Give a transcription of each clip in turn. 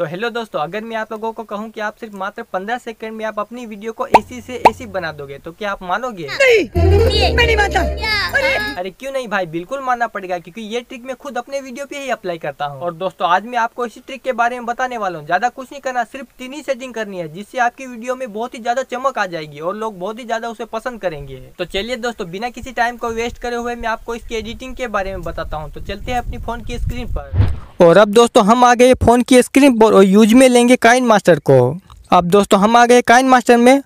तो हेलो दोस्तों अगर मैं आप लोगों को कहूं कि आप सिर्फ मात्र 15 सेकंड में आप अपनी वीडियो को एसी से एसी बना दोगे तो क्या आप मानोगे नहीं, मैं मानता अरे क्यों नहीं भाई बिल्कुल मानना पड़ेगा क्योंकि ये ट्रिक मैं खुद अपने वीडियो पे ही अप्लाई करता हूँ और दोस्तों आज मैं आपको इसी ट्रिक के बारे में बताने वाला हूँ ज्यादा कुछ नहीं करना सिर्फ तीन ही सेटिंग करनी है जिससे आपकी वीडियो में बहुत ही ज्यादा चमक आ जाएगी और लोग बहुत ही ज्यादा उसे पसंद करेंगे तो चलिए दोस्तों बिना किसी टाइम को वेस्ट करे हुए मैं आपको इसकी एडिटिंग के बारे में बताता हूँ तो चलते हैं अपनी फोन की स्क्रीन पर और अब दोस्तों हम आ गए फ़ोन की स्क्रीन पर और यूज में लेंगे काइन मास्टर को अब दोस्तों हम आ गए काइन मास्टर में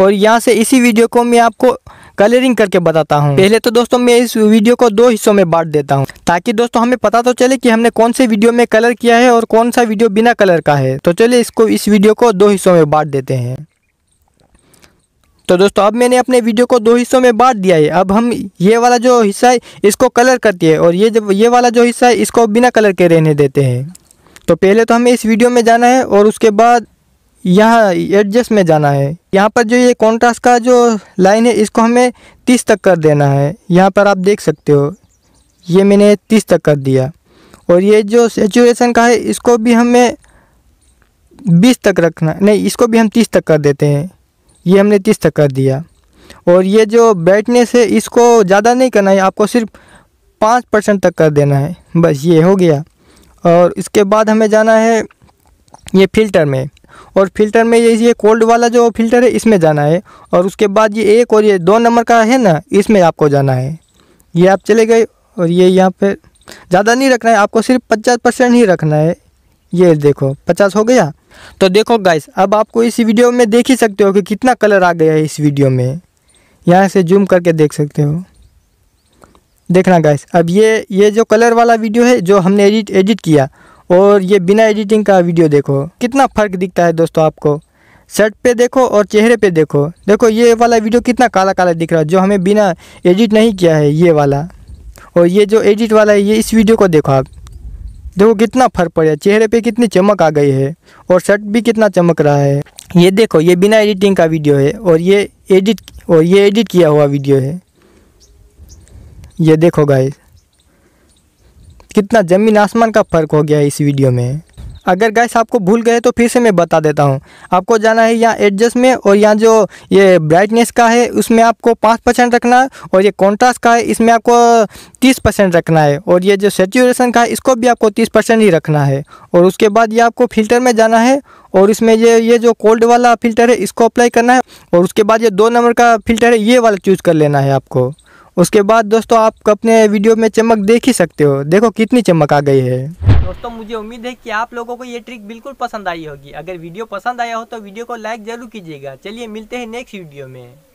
और यहाँ से इसी वीडियो को मैं आपको कलरिंग करके बताता हूँ पहले तो दोस्तों मैं इस वीडियो को दो हिस्सों में बांट देता हूँ ताकि दोस्तों हमें पता तो चले कि हमने कौन से वीडियो में कलर किया है और कौन सा वीडियो बिना कलर का है तो चलिए इसको इस वीडियो को दो हिस्सों में बांट देते हैं तो दोस्तों अब मैंने अपने वीडियो को दो हिस्सों में बांट दिया है अब हम ये वाला जो हिस्सा है इसको कलर करते हैं और ये जब ये वाला जो हिस्सा है इसको बिना कलर के रहने देते हैं तो पहले तो हमें इस वीडियो में जाना है और उसके बाद यहाँ एडजस्ट में जाना है यहाँ पर जो ये कॉन्ट्रास्ट का जो लाइन है इसको हमें तीस तक कर देना है यहाँ पर आप देख सकते हो ये मैंने तीस तक कर दिया और ये जो सेचुरेशन का है इसको भी हमें बीस तक रखना नहीं इसको भी हम तीस तक कर देते हैं ये हमने तीस तक कर दिया और ये जो बैठने से इसको ज़्यादा नहीं करना है आपको सिर्फ पाँच परसेंट तक कर देना है बस ये हो गया और इसके बाद हमें जाना है ये फिल्टर में और फिल्टर में ये ये कोल्ड वाला जो फिल्टर है इसमें जाना है और उसके बाद ये एक और ये दो नंबर का है ना इसमें आपको जाना है ये आप चले गए और ये यहाँ पर ज़्यादा नहीं रखना है आपको सिर्फ पचास परसेंट ही रखना है ये देखो पचास हो गया तो देखो गाइस अब आपको इस वीडियो में देख ही सकते हो कि कितना कलर आ गया है इस वीडियो में यहाँ से जूम करके देख सकते हो देखना गाइस अब ये ये जो कलर वाला वीडियो है जो हमने एडिट एडिट किया और ये बिना एडिटिंग का वीडियो देखो कितना फ़र्क दिखता है दोस्तों आपको शर्ट पे देखो और चेहरे पे देखो देखो ये वाला वीडियो कितना काला काला दिख रहा है जो हमें बिना एडिट नहीं किया है ये वाला और ये जो एडिट वाला है ये इस वीडियो को देखो आप देखो कितना फर्क पड़ा चेहरे पे कितनी चमक आ गई है और शर्ट भी कितना चमक रहा है ये देखो ये बिना एडिटिंग का वीडियो है और ये एडिट और ये एडिट किया हुआ वीडियो है ये देखो गाइस कितना ज़मीन आसमान का फ़र्क हो गया इस वीडियो में अगर गैस आपको भूल गए तो फिर से मैं बता देता हूँ आपको जाना है यहाँ एडजस्ट में और यहाँ जो ये ब्राइटनेस का है उसमें आपको पाँच परसेंट रखना है और ये कॉन्ट्रास्ट का है इसमें आपको तीस परसेंट रखना है और ये जो सेचुरेशन का है इसको भी आपको तीस परसेंट ही रखना है और उसके बाद ये आपको फिल्टर में जाना है और इसमें ये ये जो कोल्ड वाला फिल्टर है इसको अप्लाई करना है और उसके बाद ये दो नंबर का फिल्टर है ये वाला चूज़ कर लेना है आपको उसके बाद दोस्तों आप अपने वीडियो में चमक देख ही सकते हो देखो कितनी चमक आ गई है दोस्तों मुझे उम्मीद है कि आप लोगों को ये ट्रिक बिल्कुल पसंद आई होगी अगर वीडियो पसंद आया हो तो वीडियो को लाइक जरूर कीजिएगा चलिए मिलते हैं नेक्स्ट वीडियो में